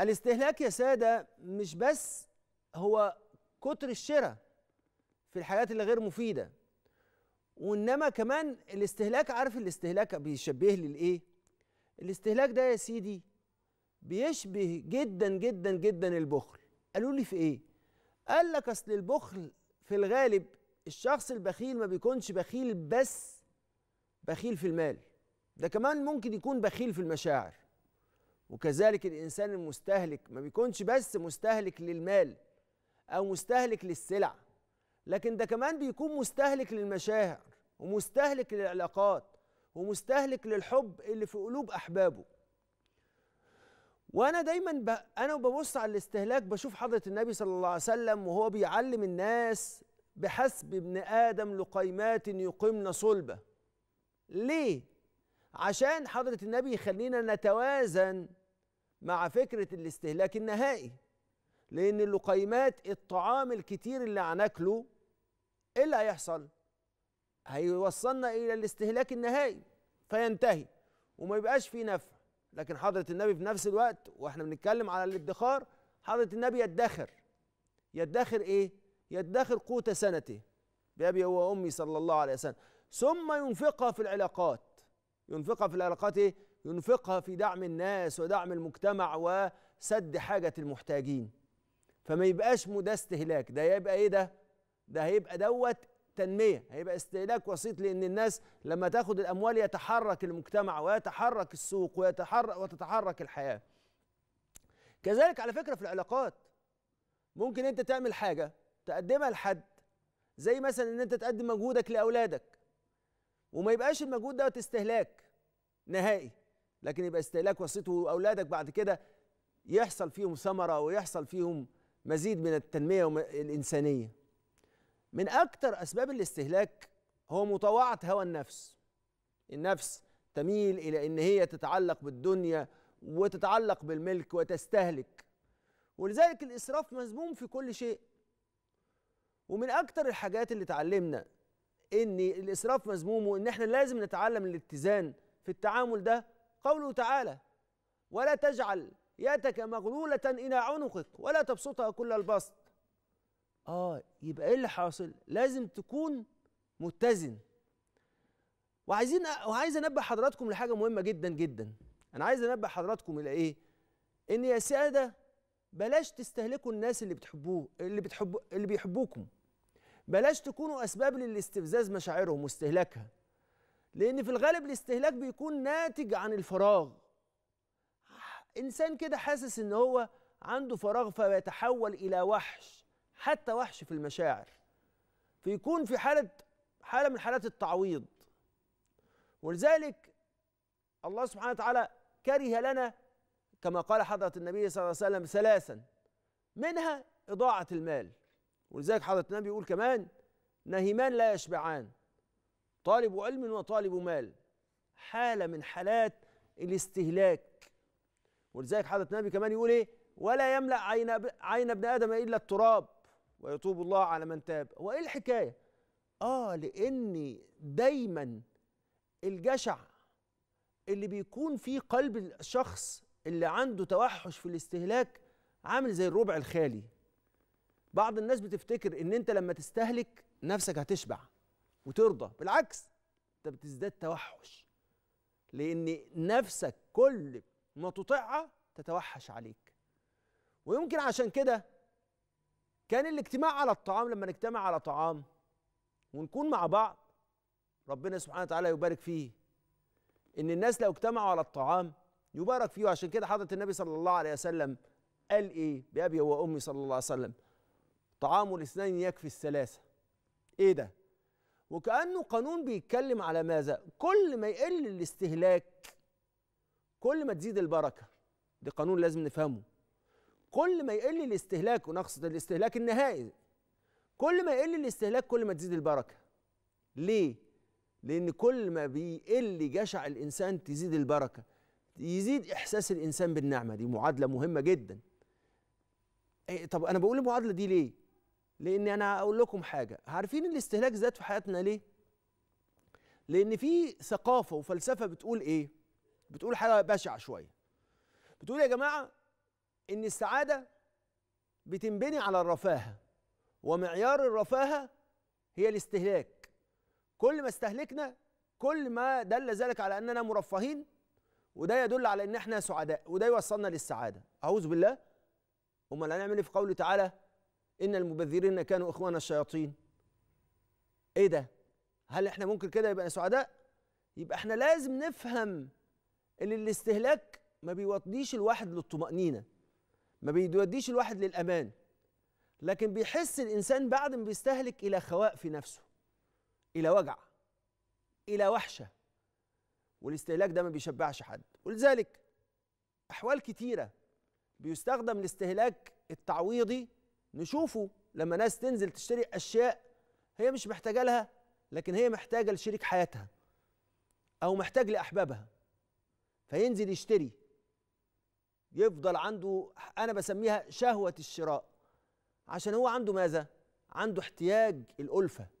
الاستهلاك يا ساده مش بس هو كتر الشراء في الحاجات اللي غير مفيده وانما كمان الاستهلاك عارف الاستهلاك بيشبه لي لايه الاستهلاك ده يا سيدي بيشبه جدا جدا جدا البخل قالوا لي في ايه قال لك اصل البخل في الغالب الشخص البخيل ما بيكونش بخيل بس بخيل في المال ده كمان ممكن يكون بخيل في المشاعر وكذلك الانسان المستهلك ما بيكونش بس مستهلك للمال او مستهلك للسلع لكن ده كمان بيكون مستهلك للمشاعر ومستهلك للعلاقات ومستهلك للحب اللي في قلوب احبابه وانا دايما ب... انا وببص على الاستهلاك بشوف حضره النبي صلى الله عليه وسلم وهو بيعلم الناس بحسب ابن ادم لقيمات يقمن صلبه ليه عشان حضرة النبي يخلينا نتوازن مع فكرة الاستهلاك النهائي لأن اللقيمات الطعام الكتير اللي هناكله إيه اللي هيحصل؟ هيوصلنا إلى الاستهلاك النهائي فينتهي وما يبقاش فيه نفع لكن حضرة النبي في نفس الوقت واحنا بنتكلم على الادخار حضرة النبي يدخر يدخر ايه؟ يدخر قوت سنته بأبي وأمي صلى الله عليه وسلم ثم ينفقها في العلاقات ينفقها في العلاقات ايه؟ ينفقها في دعم الناس ودعم المجتمع وسد حاجة المحتاجين فما يبقاش ده استهلاك ده يبقى ايه ده؟ ده هيبقى دوت تنمية هيبقى استهلاك وسيط لأن الناس لما تاخد الأموال يتحرك المجتمع ويتحرك السوق ويتحرك وتتحرك الحياة كذلك على فكرة في العلاقات ممكن أنت تعمل حاجة تقدمها لحد زي مثلا أن أنت تقدم مجهودك لأولادك وما يبقاش المجهود دوت استهلاك نهائي لكن يبقى استهلاك وسيط واولادك بعد كده يحصل فيهم ثمره ويحصل فيهم مزيد من التنميه الانسانيه من اكثر اسباب الاستهلاك هو مطاوعه هوى النفس النفس تميل الى ان هي تتعلق بالدنيا وتتعلق بالملك وتستهلك ولذلك الاسراف مذموم في كل شيء ومن اكتر الحاجات اللي اتعلمنا ان الاسراف مذموم وان احنا لازم نتعلم الاتزان في التعامل ده قوله تعالى ولا تجعل ياتك مغلوله الى عنقك ولا تبسطها كل البسط اه يبقى ايه اللي حاصل لازم تكون متزن وعايزين وعايز انبه حضراتكم لحاجه مهمه جدا جدا انا عايز انبه حضراتكم الى ايه ان يا ساده بلاش تستهلكوا الناس اللي بتحبوه اللي بتحبوا اللي بيحبوكم بلاش تكونوا اسباب للاستفزاز مشاعرهم واستهلاكها لان في الغالب الاستهلاك بيكون ناتج عن الفراغ انسان كده حاسس ان هو عنده فراغ فيتحول الى وحش حتى وحش في المشاعر فيكون في حاله حاله من حالات التعويض ولذلك الله سبحانه وتعالى كره لنا كما قال حضره النبي صلى الله عليه وسلم ثلاثا منها اضاعه المال ولذلك حضرة النبي يقول كمان نهمان لا يشبعان طالب علم وطالب مال حالة من حالات الاستهلاك ولذلك حضرة النبي كمان يقول ايه ولا يملأ عين عين ابن آدم إلا التراب ويتوب الله على من تاب وإيه الحكاية اه لأن دايما الجشع اللي بيكون في قلب الشخص اللي عنده توحش في الاستهلاك عامل زي الربع الخالي بعض الناس بتفتكر ان انت لما تستهلك نفسك هتشبع وترضى بالعكس انت بتزداد توحش لان نفسك كل ما تطيعها تتوحش عليك ويمكن عشان كده كان الاجتماع على الطعام لما نجتمع على طعام ونكون مع بعض ربنا سبحانه وتعالى يبارك فيه ان الناس لو اجتمعوا على الطعام يبارك فيه عشان كده حضرة النبي صلى الله عليه وسلم قال ايه بأبي وأمي صلى الله عليه وسلم طعام الاثنين يكفي الثلاثة ايه ده وكأنه قانون بيتكلم على ماذا كل ما يقل الاستهلاك كل ما تزيد البركة ده قانون لازم نفهمه كل ما يقل الاستهلاك ونقصد الاستهلاك النهائي كل ما يقل الاستهلاك كل ما تزيد البركة ليه لأن كل ما بيقل جشع الإنسان تزيد البركة يزيد إحساس الإنسان بالنعمة دي معادلة مهمة جدا إيه، طب أنا بقول المعادلة دي ليه لان انا هقول لكم حاجه عارفين الاستهلاك زاد في حياتنا ليه لان في ثقافه وفلسفه بتقول ايه بتقول حاجه بشعه شويه بتقول يا جماعه ان السعاده بتنبني على الرفاهه ومعيار الرفاهه هي الاستهلاك كل ما استهلكنا كل ما دل ذلك على اننا مرفهين وده يدل على ان احنا سعداء وده يوصلنا للسعاده اعوذ بالله امال هنعمل ايه في قوله تعالى ان المبذرين كانوا اخوان الشياطين ايه ده هل احنا ممكن كده يبقى سعداء يبقى احنا لازم نفهم ان الاستهلاك ما بيوديش الواحد للطمأنينة ما بيوديش الواحد للأمان لكن بيحس الإنسان بعد ما بيستهلك إلى خواء في نفسه إلى وجع إلى وحشة والاستهلاك ده ما بيشبعش حد ولذلك أحوال كتيرة بيستخدم الاستهلاك التعويضي نشوفه لما ناس تنزل تشتري اشياء هي مش محتاجه لها لكن هي محتاجه لشريك حياتها او محتاج لاحبابها فينزل يشتري يفضل عنده انا بسميها شهوه الشراء عشان هو عنده ماذا عنده احتياج الالفه